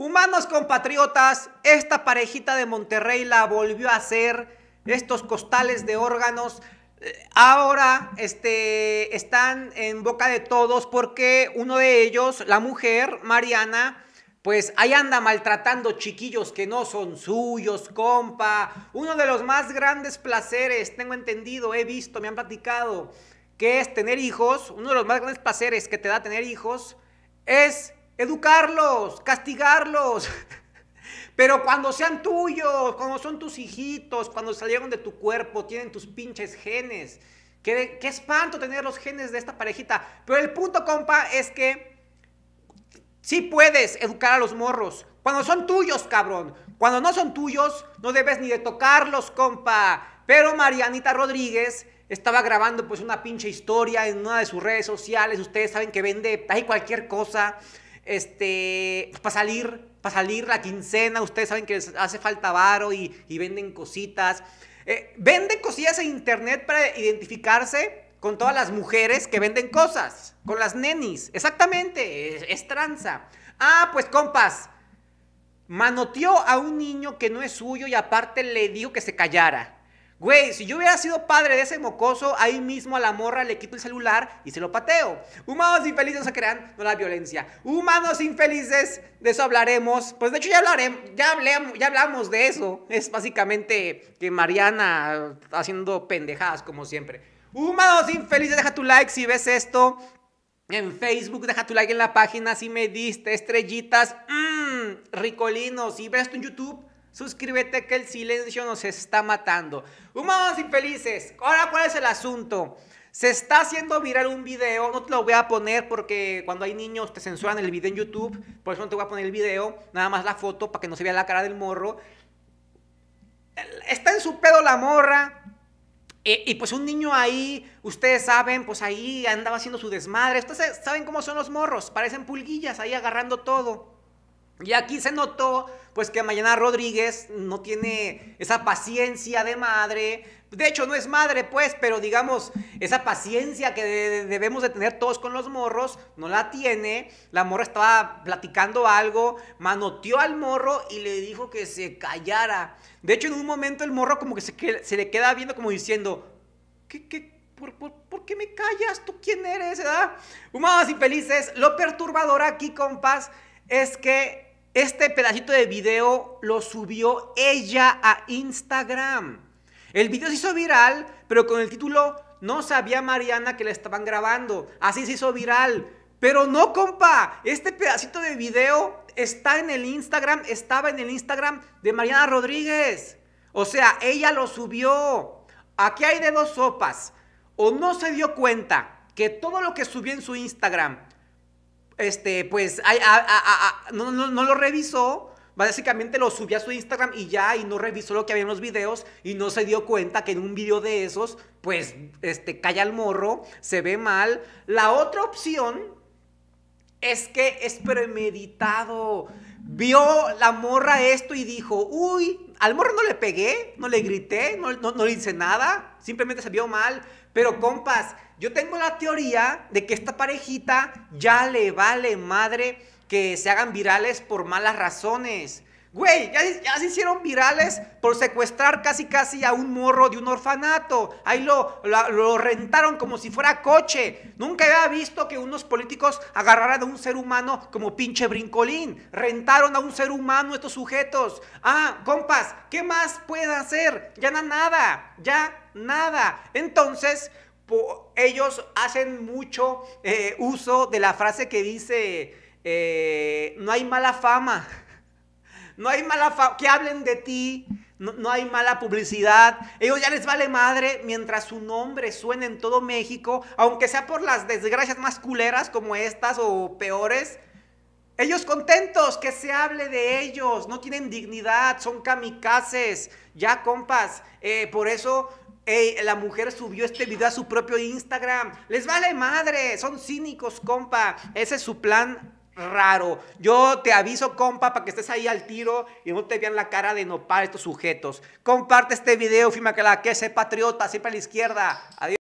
Humanos compatriotas, esta parejita de Monterrey la volvió a hacer. Estos costales de órganos eh, ahora este, están en boca de todos porque uno de ellos, la mujer, Mariana, pues ahí anda maltratando chiquillos que no son suyos, compa. Uno de los más grandes placeres, tengo entendido, he visto, me han platicado, que es tener hijos. Uno de los más grandes placeres que te da tener hijos es educarlos, castigarlos. Pero cuando sean tuyos, cuando son tus hijitos, cuando salieron de tu cuerpo, tienen tus pinches genes. Qué, espanto tener los genes de esta parejita. Pero el punto, compa, es que sí puedes educar a los morros. Cuando son tuyos, cabrón. Cuando no son tuyos, no debes ni de tocarlos, compa. Pero Marianita Rodríguez estaba grabando pues una pinche historia en una de sus redes sociales. Ustedes saben que vende ahí cualquier cosa. Este, para salir, para salir la quincena, ustedes saben que les hace falta varo y, venden cositas. Venden eh, vende cosillas en internet para identificarse con todas las mujeres que venden cosas, con las nenis. Exactamente, es tranza. Ah, pues compas, manoteó a un niño que no es suyo y aparte le dijo que se callara. Güey, si yo hubiera sido padre de ese mocoso, ahí mismo a la morra le quito el celular y se lo pateo. Humanos infelices no se crean, no la violencia. Humanos infelices, de eso hablaremos. Pues de hecho ya hablaremos, ya, hablamos, ya hablamos de eso. Es básicamente que Mariana haciendo pendejadas como siempre. Humanos infelices, deja tu like si ves esto. En Facebook, deja tu like en la página si me diste estrellitas. Mmm, ricolino, si ves esto en YouTube Suscríbete que el silencio nos está matando. Humanos infelices, ahora cuál es el asunto. Se está haciendo viral un video, no te lo voy a poner porque cuando hay niños te censuran el video en YouTube, por eso no te voy a poner el video, nada más la foto para que no se vea la cara del morro. Está en su pedo la morra, y pues un niño ahí, ustedes saben, pues ahí andaba haciendo su desmadre. Ustedes saben cómo son los morros, parecen pulguillas ahí agarrando todo. Y aquí se notó pues que Mayana Rodríguez no tiene esa paciencia de madre. De hecho, no es madre, pues, pero digamos, esa paciencia que debemos de tener todos con los morros, no la tiene. La morra estaba platicando algo, manoteó al morro y le dijo que se callara. De hecho, en un momento el morro como que se, le queda viendo como diciendo, ¿qué, qué, por, qué me callas? ¿Tú quién eres? Eh?", ¿verdad? Humanos y felices, lo perturbador aquí, compas, es que este pedacito de video lo subió ella a Instagram. El video se hizo viral, pero con el título No sabía Mariana que la estaban grabando. Así se hizo viral. Pero no, compa, este pedacito de video está en el Instagram, estaba en el Instagram de Mariana Rodríguez. O sea, ella lo subió. Aquí hay de dos sopas. O no se dio cuenta que todo lo que subió en su Instagram este, pues, no, no, lo revisó. Básicamente lo subió a su Instagram y ya, y no revisó lo que había en los videos y no se dio cuenta que en un video de esos, pues, este, calla el morro, se ve mal. La otra opción es que es premeditado vio la morra esto y dijo, uy, al morro no le pegué, no le grité, no, no, le hice nada, simplemente se vio mal. Pero compas, yo tengo la teoría de que esta parejita ya le vale madre que se hagan virales por malas razones. Güey, ya, se hicieron virales por secuestrar casi casi a un morro de un orfanato. Ahí lo, lo, rentaron como si fuera coche. Nunca había visto que unos políticos agarraran a un ser humano como pinche brincolín. Rentaron a un ser humano estos sujetos. Ah, compas, ¿qué más pueden hacer? Ya nada, ya nada. Entonces, ellos hacen mucho eh, uso de la frase que dice, eh, no hay mala fama. no hay mala que hablen de ti, no, hay mala publicidad. Ellos ya les vale madre mientras su nombre suene en todo México, aunque sea por las desgracias más culeras como estas o peores. Ellos contentos que se hable de ellos, no tienen dignidad, son kamikazes. Ya, compas, eh, por eso la mujer subió este video a su propio Instagram. Les vale madre, son cínicos, compa. Ese es su plan raro. Yo te aviso, compa, para que estés ahí al tiro y no te vean la cara de nopar estos sujetos. Comparte este video, firma que la que se patriota, siempre a la izquierda. Adiós.